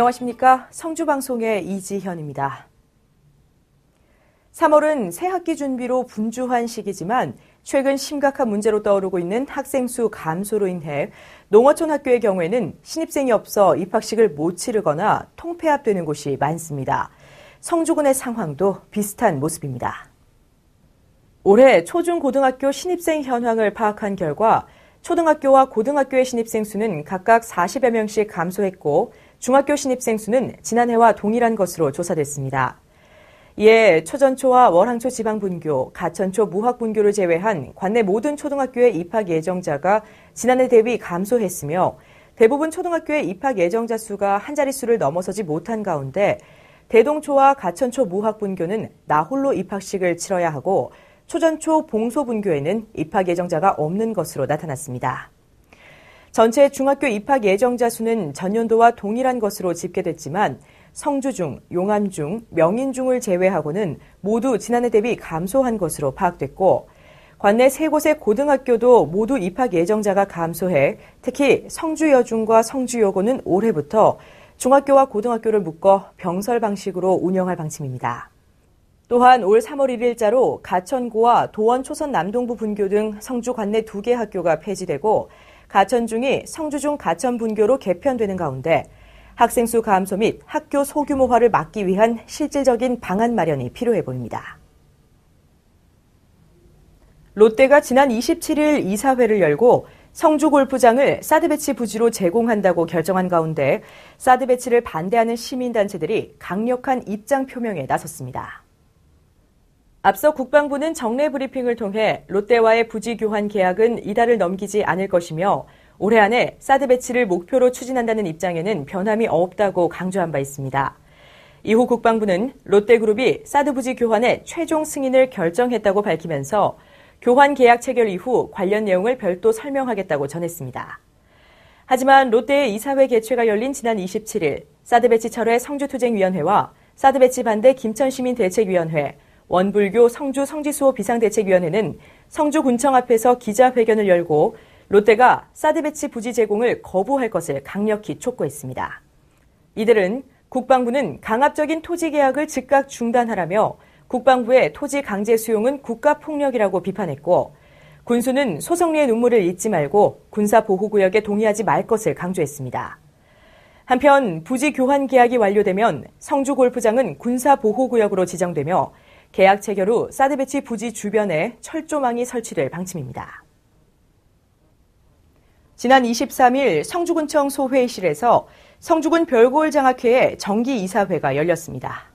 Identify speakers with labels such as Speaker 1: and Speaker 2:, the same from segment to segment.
Speaker 1: 안녕하십니까. 성주방송의 이지현입니다. 3월은 새 학기 준비로 분주한 시기지만 최근 심각한 문제로 떠오르고 있는 학생 수 감소로 인해 농어촌 학교의 경우에는 신입생이 없어 입학식을 못 치르거나 통폐합되는 곳이 많습니다. 성주군의 상황도 비슷한 모습입니다. 올해 초중고등학교 신입생 현황을 파악한 결과 초등학교와 고등학교의 신입생 수는 각각 40여 명씩 감소했고 중학교 신입생 수는 지난해와 동일한 것으로 조사됐습니다. 이에 초전초와 월항초 지방분교, 가천초 무학분교를 제외한 관내 모든 초등학교의 입학 예정자가 지난해 대비 감소했으며 대부분 초등학교의 입학 예정자 수가 한 자릿수를 넘어서지 못한 가운데 대동초와 가천초 무학분교는 나홀로 입학식을 치러야 하고 초전초 봉소분교에는 입학 예정자가 없는 것으로 나타났습니다. 전체 중학교 입학 예정자 수는 전년도와 동일한 것으로 집계됐지만 성주 중, 용암 중, 명인 중을 제외하고는 모두 지난해 대비 감소한 것으로 파악됐고 관내 세 곳의 고등학교도 모두 입학 예정자가 감소해 특히 성주여중과 성주여고는 올해부터 중학교와 고등학교를 묶어 병설 방식으로 운영할 방침입니다. 또한 올 3월 1일자로 가천고와 도원 초선 남동부 분교 등 성주 관내 두 개 학교가 폐지되고 가천중이 성주중 가천분교로 개편되는 가운데 학생 수 감소 및 학교 소규모화를 막기 위한 실질적인 방안 마련이 필요해 보입니다. 롯데가 지난 27일 이사회를 열고 성주 골프장을 사드배치 부지로 제공한다고 결정한 가운데 사드배치를 반대하는 시민단체들이 강력한 입장 표명에 나섰습니다. 앞서 국방부는 정례 브리핑을 통해 롯데와의 부지 교환 계약은 이달을 넘기지 않을 것이며 올해 안에 사드 배치를 목표로 추진한다는 입장에는 변함이 없다고 강조한 바 있습니다. 이후 국방부는 롯데그룹이 사드 부지 교환의 최종 승인을 결정했다고 밝히면서 교환 계약 체결 이후 관련 내용을 별도 설명하겠다고 전했습니다. 하지만 롯데의 이사회 개최가 열린 지난 27일 사드 배치 철회 성주투쟁위원회와 사드 배치 반대 김천시민대책위원회, 원불교 성주 성지수호 비상대책위원회는 성주 군청 앞에서 기자회견을 열고 롯데가 사드 배치 부지 제공을 거부할 것을 강력히 촉구했습니다. 이들은 국방부는 강압적인 토지 계약을 즉각 중단하라며 국방부의 토지 강제 수용은 국가 폭력이라고 비판했고 군수는 소성리의 눈물을 잊지 말고 군사 보호 구역에 동의하지 말 것을 강조했습니다. 한편 부지 교환 계약이 완료되면 성주 골프장은 군사 보호 구역으로 지정되며 계약 체결 후 사드 배치 부지 주변에 철조망이 설치될 방침입니다. 지난 23일 성주군청 소회의실에서 성주군 별골 장학회의 정기 이사회가 열렸습니다.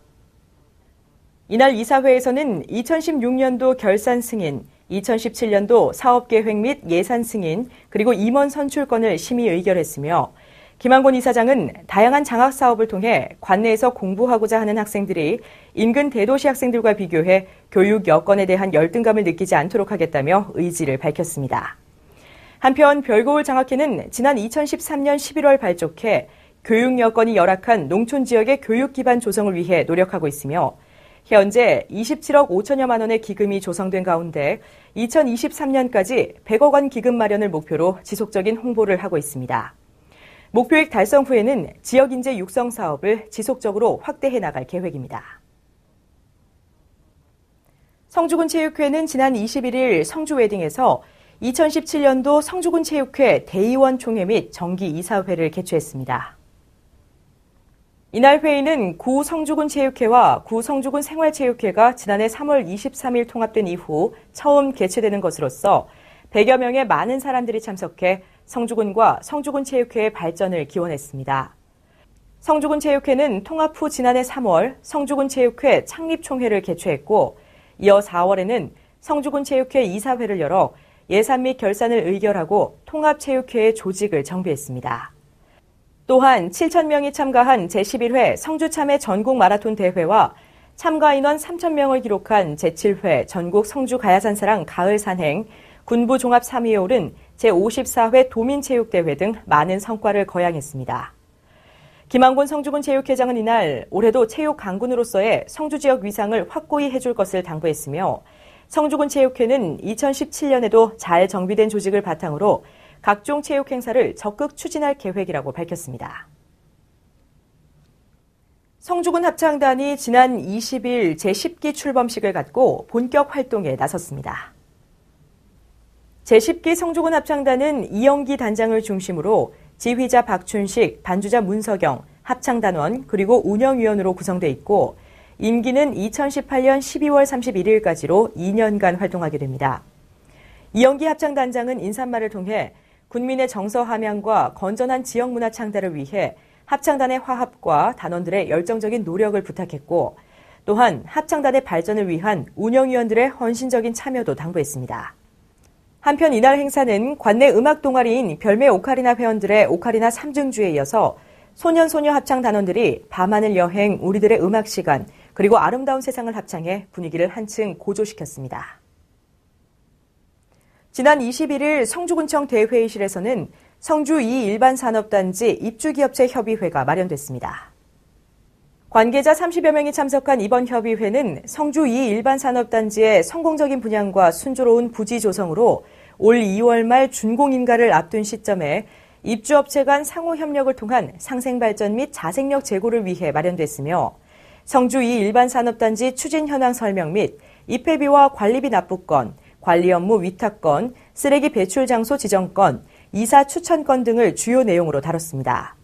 Speaker 1: 이날 이사회에서는 2016년도 결산 승인, 2017년도 사업계획 및 예산 승인, 그리고 임원 선출권을 심의 의결했으며 김한곤 이사장은 다양한 장학 사업을 통해 관내에서 공부하고자 하는 학생들이 인근 대도시 학생들과 비교해 교육 여건에 대한 열등감을 느끼지 않도록 하겠다며 의지를 밝혔습니다. 한편 별거울 장학회는 지난 2013년 11월 발족해 교육 여건이 열악한 농촌 지역의 교육 기반 조성을 위해 노력하고 있으며 현재 27억 5천여만 원의 기금이 조성된 가운데 2023년까지 100억 원 기금 마련을 목표로 지속적인 홍보를 하고 있습니다. 목표액 달성 후에는 지역 인재 육성 사업을 지속적으로 확대해 나갈 계획입니다. 성주군 체육회는 지난 21일 성주 웨딩에서 2017년도 성주군 체육회 대의원 총회 및 정기 이사회를 개최했습니다. 이날 회의는 구 성주군 체육회와 구 성주군 생활체육회가 지난해 3월 23일 통합된 이후 처음 개최되는 것으로서 100여 명의 많은 사람들이 참석해 성주군과 성주군체육회의 발전을 기원했습니다. 성주군체육회는 통합 후 지난해 3월 성주군체육회 창립총회를 개최했고 이어 4월에는 성주군체육회 이사회를 열어 예산 및 결산을 의결하고 통합체육회의 조직을 정비했습니다. 또한 7,000명이 참가한 제11회 성주참회 전국 마라톤 대회와 참가 인원 3,000명을 기록한 제7회 전국 성주 가야산사랑 가을 산행, 군부 종합 3위에 오른 제54회 도민체육대회 등 많은 성과를 거양했습니다. 김한곤 성주군 체육회장은 이날 올해도 체육 강군으로서의 성주 지역 위상을 확고히 해줄 것을 당부했으며 성주군 체육회는 2017년에도 잘 정비된 조직을 바탕으로 각종 체육 행사를 적극 추진할 계획이라고 밝혔습니다. 성주군 합창단이 지난 20일 제10기 출범식을 갖고 본격 활동에 나섰습니다. 제10기 성조군 합창단은 이영기 단장을 중심으로 지휘자 박춘식, 반주자 문서경, 합창단원 그리고 운영위원으로 구성돼 있고 임기는 2018년 12월 31일까지로 2년간 활동하게 됩니다. 이영기 합창단장은 인사말을 통해 군민의 정서 함양과 건전한 지역 문화 창달을 위해 합창단의 화합과 단원들의 열정적인 노력을 부탁했고 또한 합창단의 발전을 위한 운영위원들의 헌신적인 참여도 당부했습니다. 한편 이날 행사는 관내 음악 동아리인 별매 오카리나 회원들의 오카리나 3중주에 이어서 소년 소녀 합창 단원들이 밤하늘 여행 우리들의 음악 시간 그리고 아름다운 세상을 합창해 분위기를 한층 고조시켰습니다. 지난 21일 성주군청 대회의실에서는 성주 2 일반산업단지 입주기업체 협의회가 마련됐습니다. 관계자 30여 명이 참석한 이번 협의회는 성주 2 일반 산업단지의 성공적인 분양과 순조로운 부지 조성으로 올 2월 말 준공 인가를 앞둔 시점에 입주업체 간 상호 협력을 통한 상생 발전 및 자생력 제고를 위해 마련됐으며 성주 2 일반 산업단지 추진 현황 설명 및 입회비와 관리비 납부권 관리 업무 위탁권 쓰레기 배출 장소 지정권 이사 추천권 등을 주요 내용으로 다뤘습니다.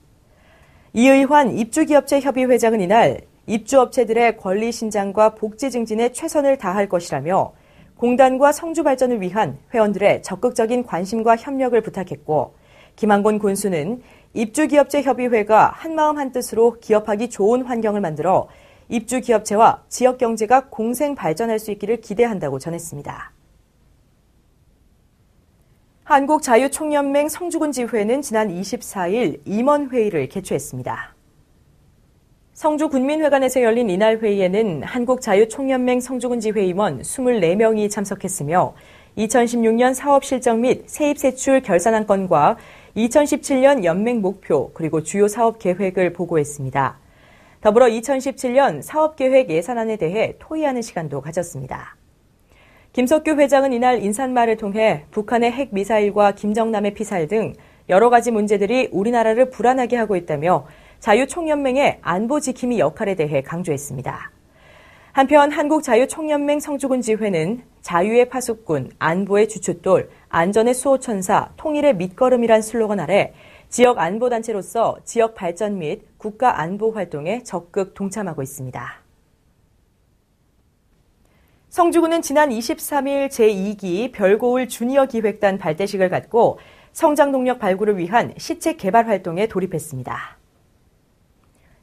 Speaker 1: 이의환 입주기업체협의회장은 이날 입주업체들의 권리 신장과 복지 증진에 최선을 다할 것이라며 공단과 성주 발전을 위한 회원들의 적극적인 관심과 협력을 부탁했고 김한곤 군수는 입주기업체협의회가 한마음 한뜻으로 기업하기 좋은 환경을 만들어 입주기업체와 지역경제가 공생 발전할 수 있기를 기대한다고 전했습니다. 한국자유총연맹 성주군 지회는 지난 24일 임원회의를 개최했습니다. 성주군민회관에서 열린 이날 회의에는 한국자유총연맹 성주군지회 임원 24명이 참석했으며 2016년 사업실적 및 세입세출 결산안 건과 2017년 연맹 목표 그리고 주요 사업 계획을 보고했습니다. 더불어 2017년 사업계획 예산안에 대해 토의하는 시간도 가졌습니다. 김석규 회장은 이날 인사말을 통해 북한의 핵 미사일과 김정남의 피살 등 여러 가지 문제들이 우리나라를 불안하게 하고 있다며 자유총연맹의 안보 지킴이 역할에 대해 강조했습니다. 한편 한국자유총연맹 성주군 지회는 자유의 파수꾼, 안보의 주춧돌, 안전의 수호천사, 통일의 밑거름이란 슬로건 아래 지역 안보단체로서 지역 발전 및 국가 안보 활동에 적극 동참하고 있습니다. 성주군은 지난 23일 제2기 별고울 주니어 기획단 발대식을 갖고 성장 동력 발굴을 위한 시책 개발 활동에 돌입했습니다.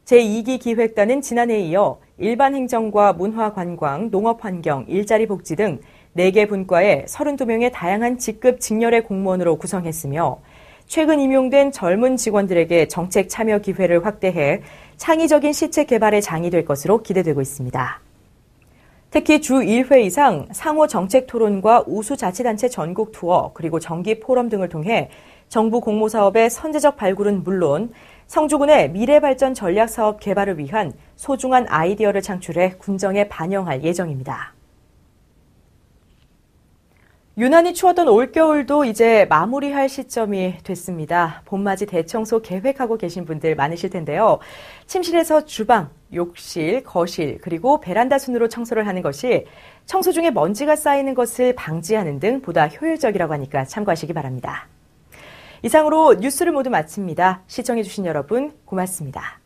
Speaker 1: 제2기 기획단은 지난해에 이어 일반 행정과 문화 관광, 농업 환경, 일자리 복지 등 4개 분과에 32명의 다양한 직급 직렬의 공무원으로 구성했으며 최근 임용된 젊은 직원들에게 정책 참여 기회를 확대해 창의적인 시책 개발에 장이 될 것으로 기대되고 있습니다. 특히 주 1회 이상 상호 정책 토론과 우수 자치단체 전국 투어 그리고 정기 포럼 등을 통해 정부 공모 사업의 선제적 발굴은 물론 성주군의 미래 발전 전략 사업 개발을 위한 소중한 아이디어를 창출해 군정에 반영할 예정입니다. 유난히 추웠던 올겨울도 이제 마무리할 시점이 됐습니다. 봄맞이 대청소 계획하고 계신 분들 많으실 텐데요. 침실에서 주방, 욕실, 거실, 그리고 베란다 순으로 청소를 하는 것이 청소 중에 먼지가 쌓이는 것을 방지하는 등 보다 효율적이라고 하니까 참고하시기 바랍니다. 이상으로 뉴스를 모두 마칩니다. 시청해주신 여러분, 고맙습니다.